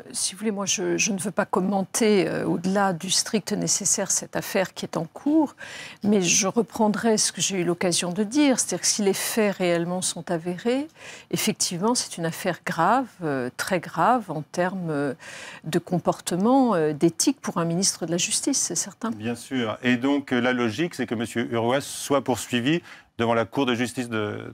Euh, si vous voulez, moi, je, ne veux pas commenter euh, au-delà du strict nécessaire cette affaire qui est en cours, mais je reprendrai ce que j'ai eu l'occasion de dire, c'est-à-dire que si les faits réellement sont avérés, effectivement, c'est une affaire grave, euh, très grave en termes de comportement, d'éthique pour un ministre de la Justice, c'est certain. Bien sûr. Et donc, la logique, c'est que M. Uruas soit poursuivi devant la Cour de justice de,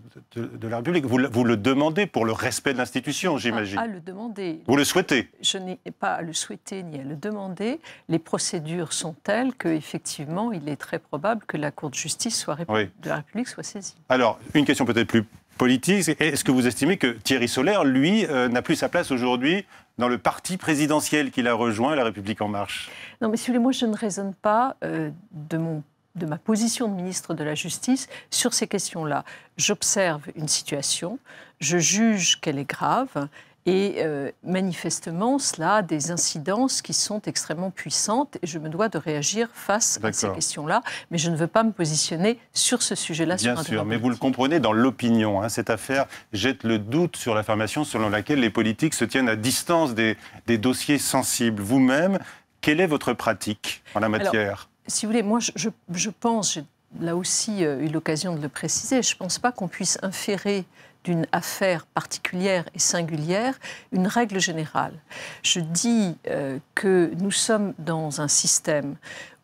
la République. Vous, le demandez pour le respect de l'institution, j'imagine. À le demander. Vous le souhaitez Je n'ai pas à le souhaiter ni à le demander. Les procédures sont telles qu'effectivement, il est très probable que la Cour de justice soit de la République soit saisie. Alors, une question peut-être plus politique. Est-ce que vous estimez que Thierry Solaire, lui, euh, n'a plus sa place aujourd'hui dans le parti présidentiel qu'il a rejoint, La République en marche Non, mais moi, je ne raisonne pas euh, de mon de ma position de ministre de la Justice sur ces questions-là. J'observe une situation, je juge qu'elle est grave. Et euh, manifestement, cela a des incidences qui sont extrêmement puissantes et je me dois de réagir face à ces questions-là. Mais je ne veux pas me positionner sur ce sujet-là. Bien sûr, mais vous le comprenez dans l'opinion. Hein. cette affaire jette le doute sur l'affirmation selon laquelle les politiques se tiennent à distance des, dossiers sensibles. Vous-même, quelle est votre pratique en la matière si vous voulez, moi, je, pense, j'ai là aussi euh, eu l'occasion de le préciser, je ne pense pas qu'on puisse inférer d'une affaire particulière et singulière une règle générale. Je dis euh, que nous sommes dans un système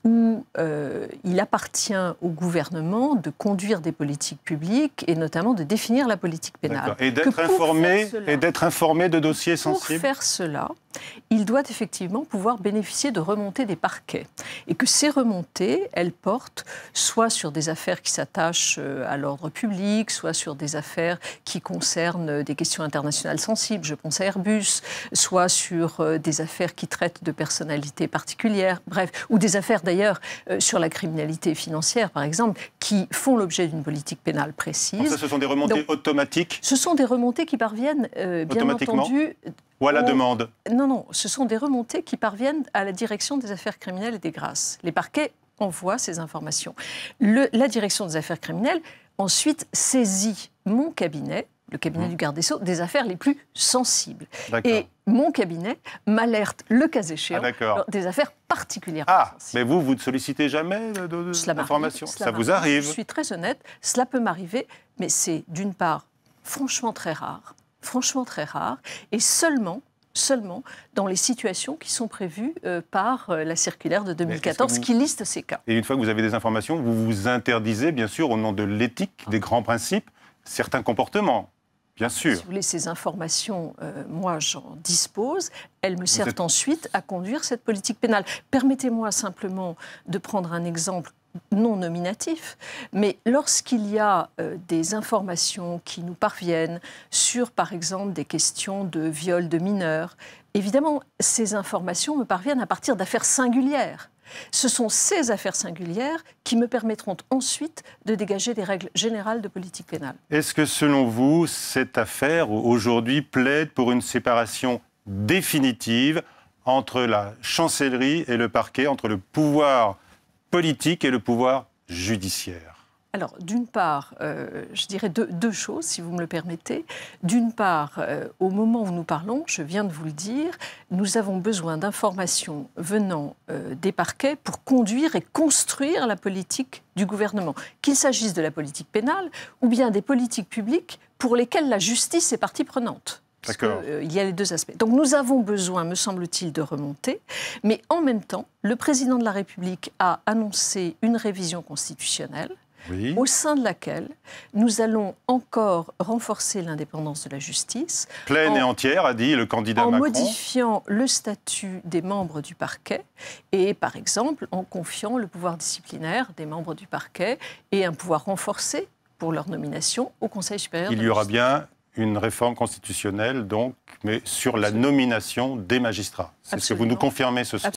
où euh, il appartient au gouvernement de conduire des politiques publiques et notamment de définir la politique pénale. Et d'être informé, et d'être informé de dossiers sensibles. Pour faire cela, il doit effectivement pouvoir bénéficier de remontées des parquets et que ces remontées, elles portent soit sur des affaires qui s'attachent euh, à l'ordre public, soit sur des affaires qui concernent euh, des questions internationales sensibles, je pense à Airbus, soit sur des affaires qui traitent de personnalités particulières, bref, ou des affaires d'ailleurs euh, sur la criminalité financière, par exemple, qui font l'objet d'une politique pénale précise. ce sont des remontées automatiques Ce sont des remontées qui parviennent, euh, bien entendu, ou à la demande Non, non, ce sont des remontées qui parviennent à la direction des affaires criminelles et des grâces. Les parquets envoient ces informations. la direction des affaires criminelles ensuite saisit mon cabinet le cabinet mmh. du garde des Sceaux, des affaires les plus sensibles. Et mon cabinet m'alerte, le cas échéant, ah, des affaires particulièrement ah, sensibles. Mais vous, vous ne sollicitez jamais d'informations de, Ça vous arrive Je suis très honnête, cela peut m'arriver, mais c'est d'une part franchement très rare, franchement très rare, et seulement seulement dans les situations qui sont prévues euh, par euh, la circulaire de 2014 qui liste ces cas. Et une fois que vous avez des informations, vous vous interdisez, bien sûr, au nom de l'éthique, ah. des grands principes, certains comportements. Si vous voulez, ces informations, euh, moi, j'en dispose. Elles me servent ensuite à conduire cette politique pénale. Permettez-moi simplement de prendre un exemple non nominatif, mais lorsqu'il y a euh, des informations qui nous parviennent sur, par exemple, des questions de viol de mineurs, évidemment, ces informations me parviennent à partir d'affaires singulières. Ce sont ces affaires singulières qui me permettront ensuite de dégager des règles générales de politique pénale. Est-ce que selon vous, cette affaire aujourd'hui plaide pour une séparation définitive entre la chancellerie et le parquet, entre le pouvoir politique et le pouvoir judiciaire alors, d'une part, euh, je dirais deux, choses, si vous me le permettez. D'une part, euh, au moment où nous parlons, je viens de vous le dire, nous avons besoin d'informations venant euh, des parquets pour conduire et construire la politique du gouvernement, qu'il s'agisse de la politique pénale ou bien des politiques publiques pour lesquelles la justice est partie prenante. il y a les deux aspects. Donc nous avons besoin, me semble-t-il, de remonter, mais en même temps, le président de la République a annoncé une révision constitutionnelle au sein de laquelle nous allons encore renforcer l'indépendance de la justice. Pleine et entière, a dit le candidat Macron. En modifiant le statut des membres du parquet et, par exemple, en confiant le pouvoir disciplinaire des membres du parquet et un pouvoir renforcé pour leur nomination au Conseil supérieur. Il y aura bien une réforme constitutionnelle, donc, mais sur la nomination des magistrats. C'est ce que vous nous confirmez ce soir.